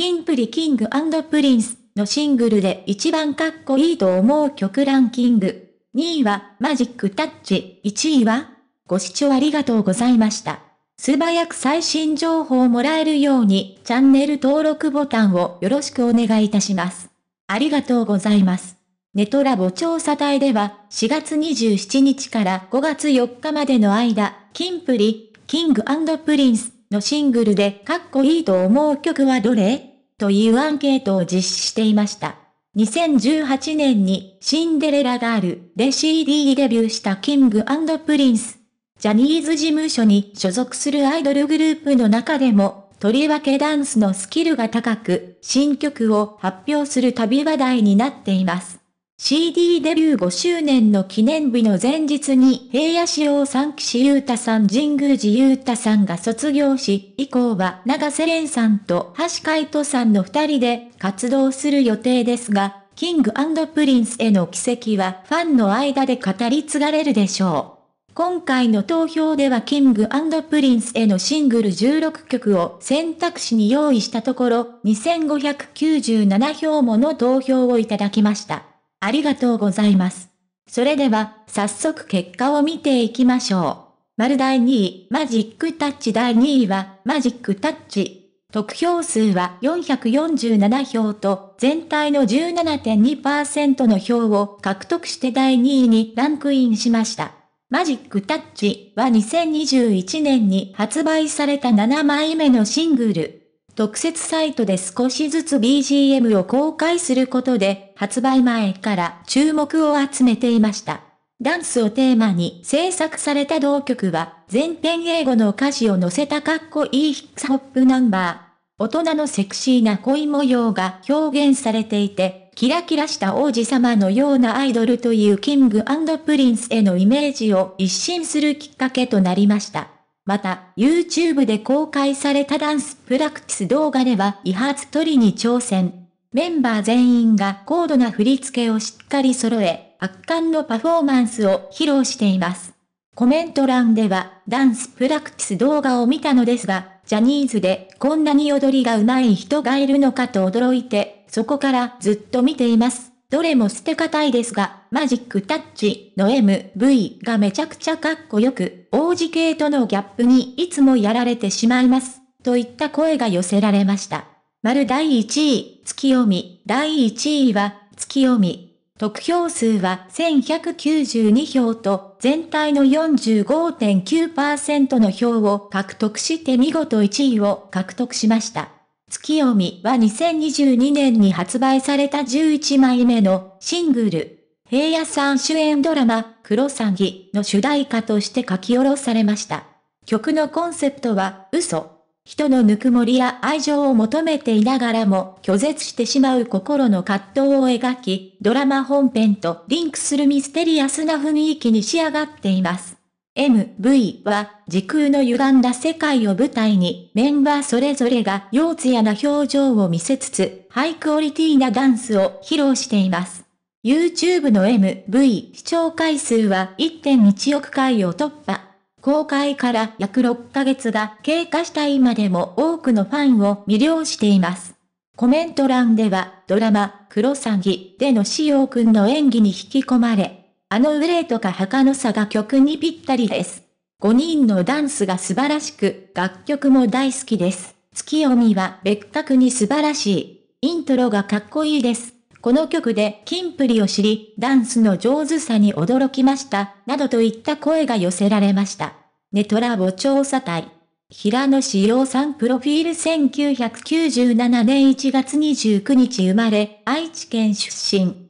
キンプリキングプリンスのシングルで一番かっこいいと思う曲ランキング。2位はマジックタッチ、1位はご視聴ありがとうございました。素早く最新情報をもらえるようにチャンネル登録ボタンをよろしくお願いいたします。ありがとうございます。ネトラボ調査隊では4月27日から5月4日までの間、キンプリ、キングプリンスのシングルでかっこいいと思う曲はどれというアンケートを実施していました。2018年にシンデレラガールで CD デビューしたキングプリンス。ジャニーズ事務所に所属するアイドルグループの中でも、とりわけダンスのスキルが高く、新曲を発表する旅話題になっています。CD デビュー5周年の記念日の前日に平野志耀さん岸優太さん神宮寺優太さんが卒業し、以降は長瀬廉さんと橋海人さんの二人で活動する予定ですが、キングプリンスへの奇跡はファンの間で語り継がれるでしょう。今回の投票ではキングプリンスへのシングル16曲を選択肢に用意したところ、2597票もの投票をいただきました。ありがとうございます。それでは、早速結果を見ていきましょう。丸第2位、マジックタッチ第2位は、マジックタッチ。得票数は447票と、全体の17.2%の票を獲得して第2位にランクインしました。マジックタッチは2021年に発売された7枚目のシングル。特設サイトで少しずつ BGM を公開することで、発売前から注目を集めていました。ダンスをテーマに制作された同曲は、全編英語の歌詞を載せたかっこいいヒップホップナンバー。大人のセクシーな恋模様が表現されていて、キラキラした王子様のようなアイドルというキングプリンスへのイメージを一新するきっかけとなりました。また、YouTube で公開されたダンスプラクティス動画では、威発取りに挑戦。メンバー全員が高度な振り付けをしっかり揃え、圧巻のパフォーマンスを披露しています。コメント欄では、ダンスプラクティス動画を見たのですが、ジャニーズでこんなに踊りが上手い人がいるのかと驚いて、そこからずっと見ています。どれも捨てがたいですが、マジックタッチの MV がめちゃくちゃかっこよく、王子系とのギャップにいつもやられてしまいます。といった声が寄せられました。丸第1位、月読み。第1位は、月読み。得票数は1192票と、全体の45.9%の票を獲得して見事1位を獲得しました。月読みは2022年に発売された11枚目のシングル、平野さん主演ドラマ、クロサギの主題歌として書き下ろされました。曲のコンセプトは、嘘。人のぬくもりや愛情を求めていながらも拒絶してしまう心の葛藤を描き、ドラマ本編とリンクするミステリアスな雰囲気に仕上がっています。MV は時空の歪んだ世界を舞台にメンバーそれぞれが幼稚やな表情を見せつつハイクオリティなダンスを披露しています。YouTube の MV 視聴回数は1.1億回を突破。公開から約6ヶ月が経過した今でも多くのファンを魅了しています。コメント欄ではドラマ、クロサギでのしおくんの演技に引き込まれ、あの憂いとか儚さが曲にぴったりです。5人のダンスが素晴らしく、楽曲も大好きです。月読みは別格に素晴らしい。イントロがかっこいいです。この曲でキンプリを知り、ダンスの上手さに驚きました、などといった声が寄せられました。ネトラボ調査隊。平野志陽さんプロフィール1997年1月29日生まれ、愛知県出身。